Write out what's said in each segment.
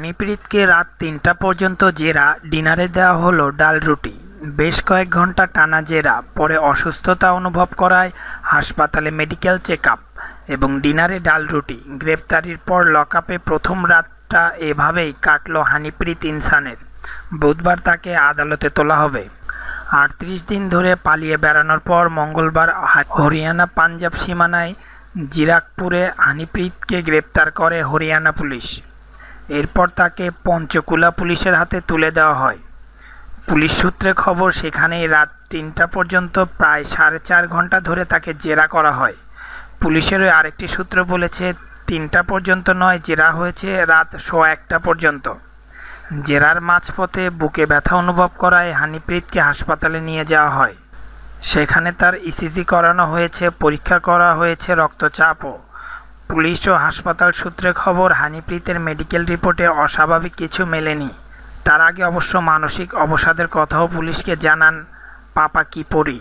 হানিপ্রীতকে রাত তিনটা পর্যন্ত জেরা ডিনারে দেওয়া হলো ডাল রুটি বেশ কয়েক ঘন্টা টানা জেরা পরে অসুস্থতা অনুভব করায় হাসপাতালে মেডিকেল চেক এবং ডিনারে ডাল রুটি গ্রেপ্তারির পর লকআপে প্রথম রাতটা এভাবেই কাটল হানিপ্রীত ইনসানের বুধবার তাকে আদালতে তোলা হবে আটত্রিশ দিন ধরে পালিয়ে বেড়ানোর পর মঙ্গলবার হরিয়ানা পাঞ্জাব সীমানায় জিরাকপুরে হানিপ্রীতকে গ্রেপ্তার করে হরিয়ানা পুলিশ এরপর তাকে পঞ্চকুলা পুলিশের হাতে তুলে দেওয়া হয় পুলিশ সূত্রে খবর সেখানেই রাত তিনটা পর্যন্ত প্রায় সাড়ে চার ঘন্টা ধরে তাকে জেরা করা হয় পুলিশের ওই আরেকটি সূত্র বলেছে তিনটা পর্যন্ত নয় জেরা হয়েছে রাত শো একটা পর্যন্ত জেরার মাঝপথে বুকে ব্যথা অনুভব করায় হানিপ্রীতকে হাসপাতালে নিয়ে যাওয়া হয় সেখানে তার ইসিজি e করানো হয়েছে পরীক্ষা করা হয়েছে রক্তচাপও পুলিশ ও হাসপাতাল সূত্রে খবর হানিপ্রীতের মেডিকেল রিপোর্টে অস্বাভাবিক কিছু মেলেনি তার আগে অবশ্য মানসিক অবসাদের কথাও পুলিশকে জানান পাপা কিপরি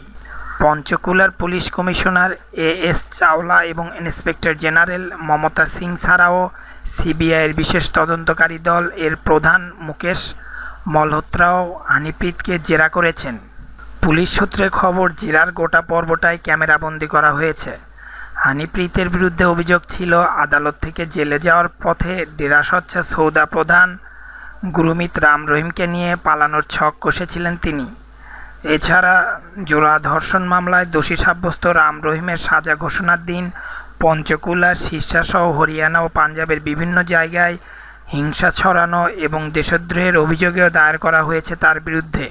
পঞ্চকুলার police commissioner A S Chawla এবং ইন্সপেক্টর জেনারেল মমতা সিং ছাড়াও সিবিআইয়ের বিশেষ তদন্তকারী দল এর প্রধান মুকেশ মলহোত্রাও হানিপ্রীতকে জেরা করেছেন পুলিশ সূত্রে খবর জেরার গোটা পর্বটায় ক্যামেরাবন্দি করা হয়েছে হানিপ্রীতের বিরুদ্ধে অভিযোগ ছিল আদালত থেকে জেলে যাওয়ার পথে ডেরাসচ্ছা সৌদা প্রধান গুরুমিত রাম রহিমকে নিয়ে পালানোর ছক কষেছিলেন তিনি এছাড়া জোড়া ধর্ষণ মামলায় দোষী সাব্যস্ত রাম রহিমের সাজা ঘোষণার দিন পঞ্চকুলা শীর্ষাসহ হরিয়ানা ও পাঞ্জাবের বিভিন্ন জায়গায় হিংসা ছড়ানো এবং দেশদ্রোহের অভিযোগেও দায়ের করা হয়েছে তার বিরুদ্ধে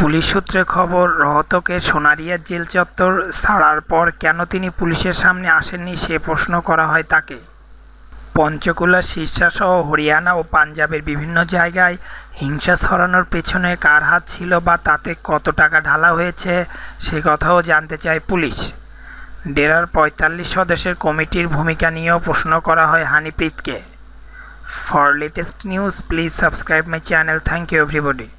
পুলিশ সূত্রে খবর রহতকে সোনারিয়া জেল চত্বর ছাড়ার পর কেন তিনি পুলিশের সামনে আসেননি সে প্রশ্ন করা হয় তাকে পঞ্চকুলা শীর্ষাসহ হরিয়ানা ও পাঞ্জাবের বিভিন্ন জায়গায় হিংসা ছড়ানোর পেছনে কার হাত ছিল বা তাতে কত টাকা ঢালা হয়েছে সে কথাও জানতে চায় পুলিশ ডেরার পঁয়তাল্লিশ সদস্যের কমিটির ভূমিকা নিয়েও প্রশ্ন করা হয় হানিপ্রীতকে for latest news please subscribe my channel thank you everybody